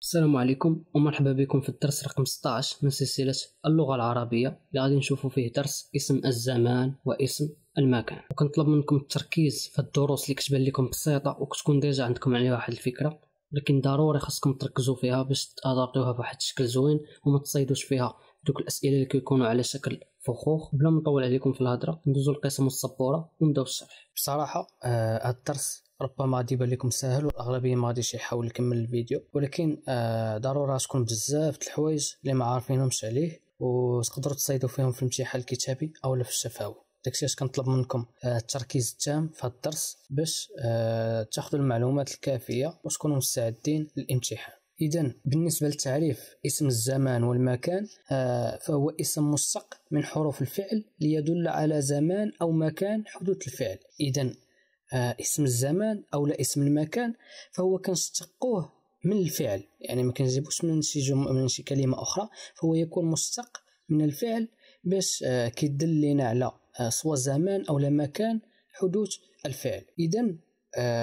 السلام عليكم ومرحبا بكم في الدرس رقم 16 من سلسلة اللغة العربية اللي غادي نشوفوا فيه درس اسم الزمان واسم المكان وكنطلب منكم التركيز في الدروس اللي كتبان لكم بسيطة وكتكون ديجا عندكم عليها واحد الفكرة لكن ضروري خاصكم تركزوا فيها باش تأدرتوها بواحد الشكل زوين وما تصيدوش فيها دوك الأسئلة اللي كيكونوا على شكل فخوخ بلا ما نطول عليكم في الهضرة ندوزو القسم والسبورة ونبداو الشرح بصراحة آه، هاد آه الدرس ربما غادي يبان لكم ساهل والاغلبيه ما غاديش يحاول يكمل الفيديو ولكن آه تكون بزاف د الحوايج اللي ما عارفينهمش عليه وتقدروا تصيدوا فيهم في الامتحان الكتابي او في الشفوي داكشي اش كنطلب منكم آه، التركيز التام في هذا الدرس باش آه، تاخذوا المعلومات الكافيه وتكونوا مستعدين للامتحان إذا بالنسبة للتعريف اسم الزمان والمكان آه، فهو اسم مشتق من حروف الفعل ليدل على زمان أو مكان حدوث الفعل إذا آه، اسم الزمان او لا اسم المكان فهو كنستقوه من الفعل يعني ما كنجيبوش من شي جم... من شي كلمه اخرى فهو يكون مشتق من الفعل باش آه، كيدل لنا على آه، سواء زمان او لا مكان حدوث الفعل اذا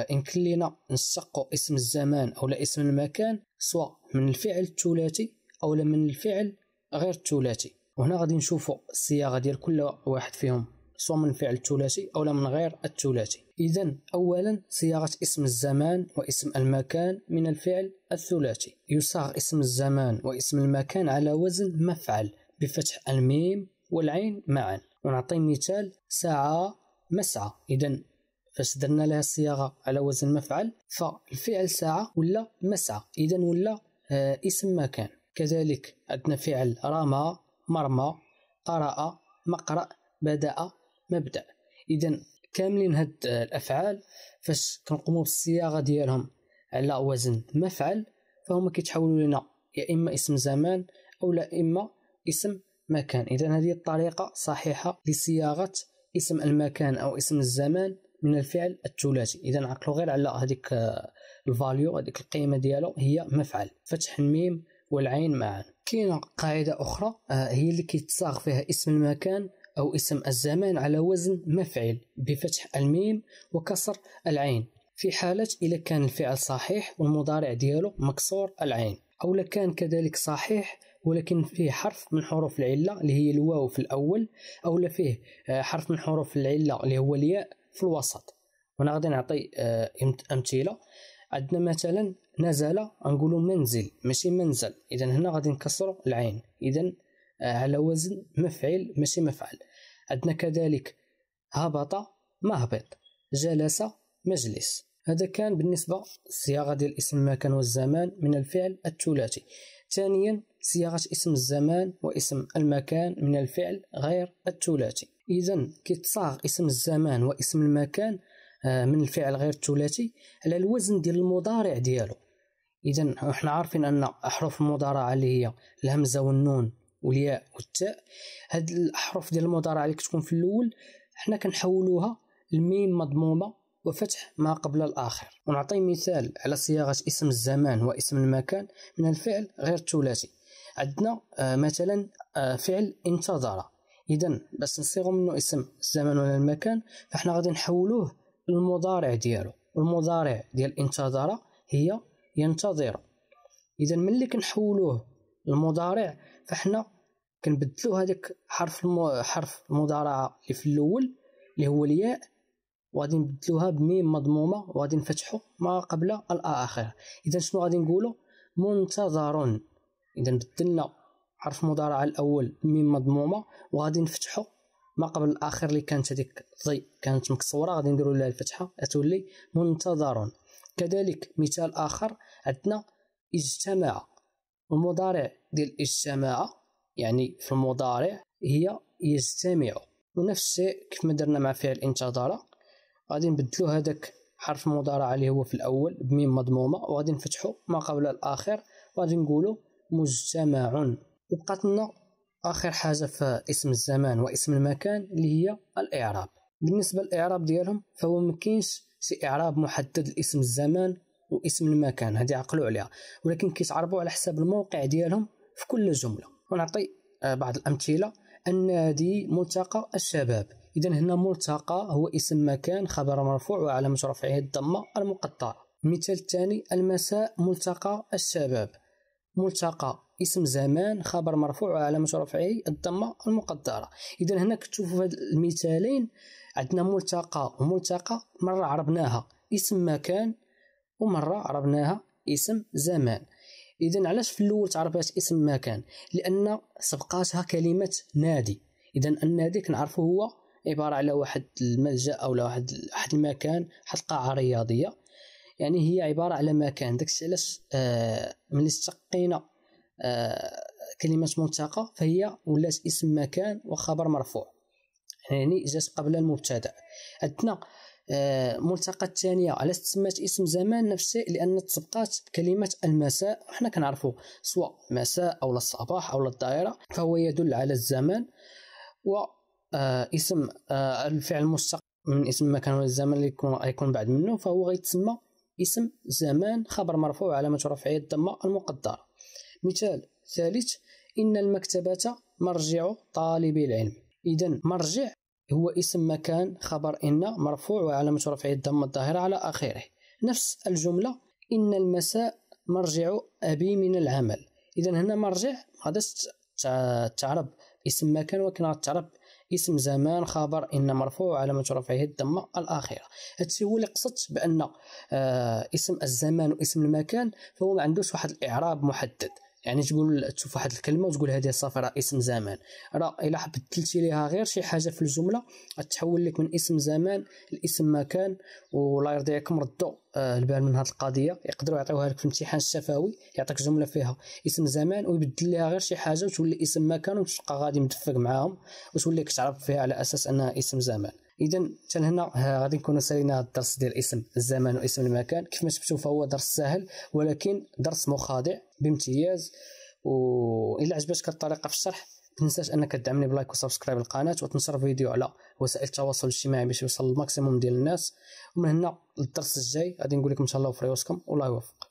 يمكن كلينا نشتقوا اسم الزمان او لا اسم المكان سواء من الفعل الثلاثي او لا من الفعل غير الثلاثي وهنا غادي نشوفوا الصياغه ديال كل واحد فيهم سواء من فعل ثلاثي أو لا من غير الثلاثي إذا أولا صياغة اسم الزمان واسم المكان من الفعل الثلاثي يصاغ اسم الزمان واسم المكان على وزن مفعل بفتح الميم والعين معا ونعطي مثال ساعة مسعى إذا فاش درنا لها الصياغة على وزن مفعل فالفعل ساعة ولا مسعى إذا ولا آه اسم مكان كذلك عندنا فعل رمى مرمى قرأ مقرأ بدأ مبدا اذا كاملين هاد الافعال فاش كنقوموا بالصياغه ديالهم على وزن مفعل فهما كيتحولوا لنا يا اما اسم زمان او لا اما اسم مكان اذا هذه الطريقه صحيحه لصياغه اسم المكان او اسم الزمان من الفعل الثلاثي اذا عقلوا غير على هذيك آه، الفاليو هذيك القيمه ديالو هي مفعل فتح الميم والعين معا كاينه قاعده اخرى آه، هي اللي كيتصاغ فيها اسم المكان أو اسم الزمان على وزن مفعل بفتح الميم وكسر العين في حالة إذا كان الفعل صحيح والمضارع ديالو مكسور العين أو لكان كذلك صحيح ولكن فيه حرف من حروف العلة اللي هي الواو في الأول أو فيه آه، حرف من حروف العلة اللي هو الياء في الوسط وأنا غادي نعطي آه، أمثلة عندنا مثلا نزل نقول منزل ماشي منزل إذا هنا غادي نكسر العين إذا آه، على وزن مفعل ماشي مفعل عندنا كذلك هبط مهبط جلس مجلس هذا كان بالنسبة للصياغة ديال اسم مكان والزمان من الفعل الثلاثي ثانيا صياغة اسم الزمان واسم المكان من الفعل غير الثلاثي إذا كيتصاغ اسم الزمان واسم المكان آه، من الفعل غير الثلاثي على الوزن ديال المضارع ديالو إذا احنا عارفين أن أحرف المضارعة اللي هي الهمزة والنون والياء والتاء هاد الاحرف ديال المضارع اللي كتكون في الاول حنا كنحولوها الميم مضمومه وفتح ما قبل الاخر ونعطي مثال على صياغه اسم الزمان واسم المكان من الفعل غير الثلاثي عندنا آه، مثلا آه، فعل انتظر اذا باش نصيغوا منه اسم الزمان ولا المكان فاحنا غادي نحولوه للمضارع ديالو والمضارع ديال انتظر هي ينتظر اذا ملي كنحولوه للمضارع فاحنا كنبدلو هذاك حرف المو... حرف المضارعه اللي في الاول اللي هو الياء وغادي نبدلوها بميم مضمومه وغادي نفتحو ما قبل الا اذا شنو غادي نقولو منتظر اذا بدلنا حرف المضارعه الاول ميم مضمومه وغادي نفتحو ما قبل الاخر اللي كانت هذيك ضي كانت مكسوره غادي نديرو لها الفتحه تولي منتظر كذلك مثال اخر عندنا اجتماع المضارع ديال اجتماع يعني في المضارع هي يستمع ونفس الشيء كيف ما درنا مع فعل انتظر غادي نبدلو هذاك حرف المضارعة اللي هو في الأول بميم مضمومة وغادي نفتحو ما قبل الآخر وغادي نقولو مجتمع وبقات لنا آخر حاجة في اسم الزمان واسم المكان اللي هي الإعراب بالنسبة للإعراب ديالهم فهو كاينش شي إعراب محدد لاسم الزمان واسم المكان هادي عقلوا عليها ولكن كيتعربوا على حساب الموقع ديالهم في كل جمله ونعطي آه، بعض الامثله النادي ملتقى الشباب اذا هنا ملتقى هو اسم مكان خبر مرفوع وعلامه رفعه الضمه المقطعه المثال الثاني المساء ملتقى الشباب ملتقى اسم زمان خبر مرفوع وعلامة رفعه الضمة المقدرة إذا هنا كتشوفوا في هاد المثالين عندنا ملتقى وملتقى مرة عربناها اسم مكان ومرة عربناها اسم زمان اذا علاش في الاول تعرفات اسم مكان لان سبقاتها كلمه نادي اذا النادي كنعرفو هو عباره على واحد الملجا او واحد واحد المكان واحد القاعه رياضيه يعني هي عباره على مكان داكشي علاش آه ملي استقينا آه كلمه ملتقى فهي ولات اسم مكان وخبر مرفوع يعني جات قبل المبتدا عندنا آه، ملتقى الثانية على تسمات اسم زمان نفس الشيء لأن تسبقات بكلمة المساء وحنا كنعرفوا سواء مساء أو الصباح أو الدائرة فهو يدل على الزمان و آه، اسم آه، الفعل المشتق من اسم مكان الزمان اللي يكون يكون بعد منه فهو غيتسمى اسم زمان خبر مرفوع علامة رفعه الضمة المقدرة مثال ثالث إن المكتبة مرجع طالب العلم إذا مرجع هو اسم مكان خبر إن مرفوع وعلامة رفعه الضمة الظاهرة على آخره نفس الجملة إن المساء مرجع أبي من العمل إذا هنا مرجع غاديش تعرب اسم مكان ولكن غتعرب اسم زمان خبر ان مرفوع وعلامة رفعه الضمه الاخيره هادشي هو اللي قصدت بان آه، اسم الزمان واسم المكان فهو ما عندوش واحد الاعراب محدد يعني تقول تشوف واحد الكلمه وتقول هذه صافي راه اسم زمان راه الا بدلتي ليها غير شي حاجه في الجمله غتحول لك من اسم زمان لاسم مكان ولا يرضيكم ردوا آه، البال من هذه القضيه يقدروا يعطيوها لك في الامتحان الشفوي يعطيك جمله فيها اسم زمان ويبدل لها غير شي حاجه وتولي اسم مكان وتبقى غادي مدفق معاهم وتولي كتعرف فيها على اساس انها اسم زمان اذا حتى هنا غادي نكونوا سالينا هذا الدرس ديال اسم الزمان واسم المكان كيف ما شفتوا فهو درس سهل ولكن درس مخاضع بامتياز وإلا عجبتك الطريقه في الشرح تنساش انك تدعمني بلايك وسبسكرايب القناه وتنشر فيديو على وسائل التواصل الاجتماعي باش يوصل الماكسيموم ديال الناس ومن هنا للدرس الجاي غادي نقول لكم ان شاء الله وفريوسكم والله يوفق